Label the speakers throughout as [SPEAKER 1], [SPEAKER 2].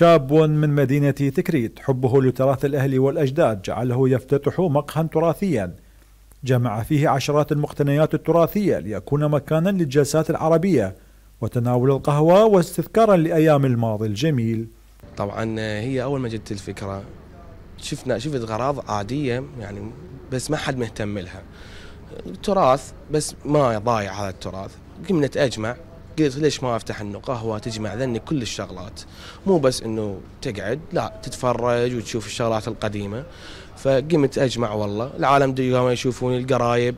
[SPEAKER 1] شاب من مدينة تكريت حبه لتراث الأهل والأجداد جعله يفتتح مقهى تراثيا جمع فيه عشرات المقتنيات التراثية ليكون مكانا للجلسات العربية وتناول القهوة واستذكارا لأيام الماضي الجميل
[SPEAKER 2] طبعا هي أول ما جت الفكرة شفنا شفت غراض عادية يعني بس ما حد مهتم لها تراث بس ما ضايع هذا التراث قمنا أجمع قلت ليش ما افتح انه قهوه تجمع ذني كل الشغلات مو بس انه تقعد لا تتفرج وتشوف الشغلات القديمه فقمت اجمع والله العالم قاموا يشوفوني القرايب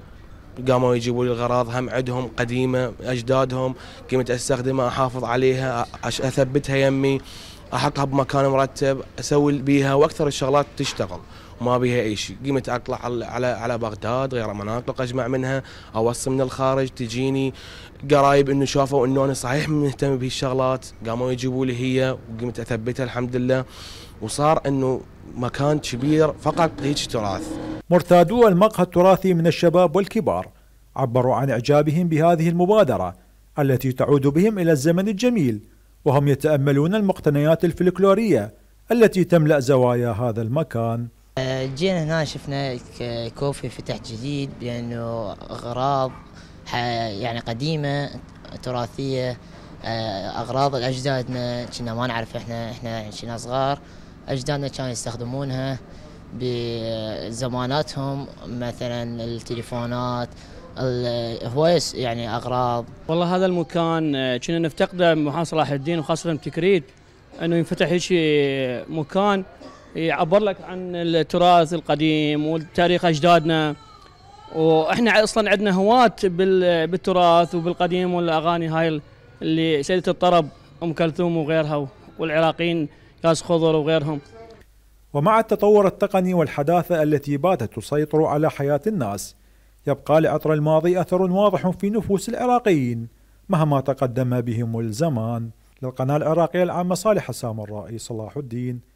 [SPEAKER 2] قاموا يجيبوا لي الغراض هم عندهم قديمه اجدادهم قمت استخدمها احافظ عليها اثبتها يمي احطها بمكان مرتب اسوي بيها واكثر الشغلات تشتغل ما بيها اي شيء قمت اطلع على على بغداد غير مناطق اجمع منها اوصي من الخارج تجيني قرايب انه شافوا انه انا صحيح مهتم بهالشغلات قاموا يجيبوا لي هي وقمت اثبتها
[SPEAKER 1] الحمد لله وصار انه مكان كبير فقط هيك تراث مرتادو المقهى التراثي من الشباب والكبار عبروا عن اعجابهم بهذه المبادره التي تعود بهم الى الزمن الجميل وهم يتأملون المقتنيات الفلكلورية التي تملأ زوايا هذا المكان
[SPEAKER 3] آه، جينا هنا شفنا كوفي فتح جديد لأنه أغراض يعني قديمة تراثية آه، أغراض أجدادنا كنا ما نعرف إحنا إحنا كنا صغار أجدادنا كانوا يستخدمونها بزماناتهم
[SPEAKER 4] مثلا التليفونات هوايس يعني اغراض والله هذا المكان آه، كنا نفتقده محمد صلاح الدين وخاصه بتكريت انه ينفتح هيك آه، مكان يعبر إيه، لك عن التراث القديم وتاريخ اجدادنا واحنا اصلا عندنا هواة بالتراث وبالقديم والاغاني هاي اللي سيده الطرب ام كلثوم وغيرها والعراقيين ياس خضر وغيرهم
[SPEAKER 1] ومع التطور التقني والحداثه التي باتت تسيطر على حياه الناس يبقى لعطر الماضي أثر واضح في نفوس العراقيين مهما تقدم بهم الزمان للقناة العراقية العامة صالح السامرائي صلاح الدين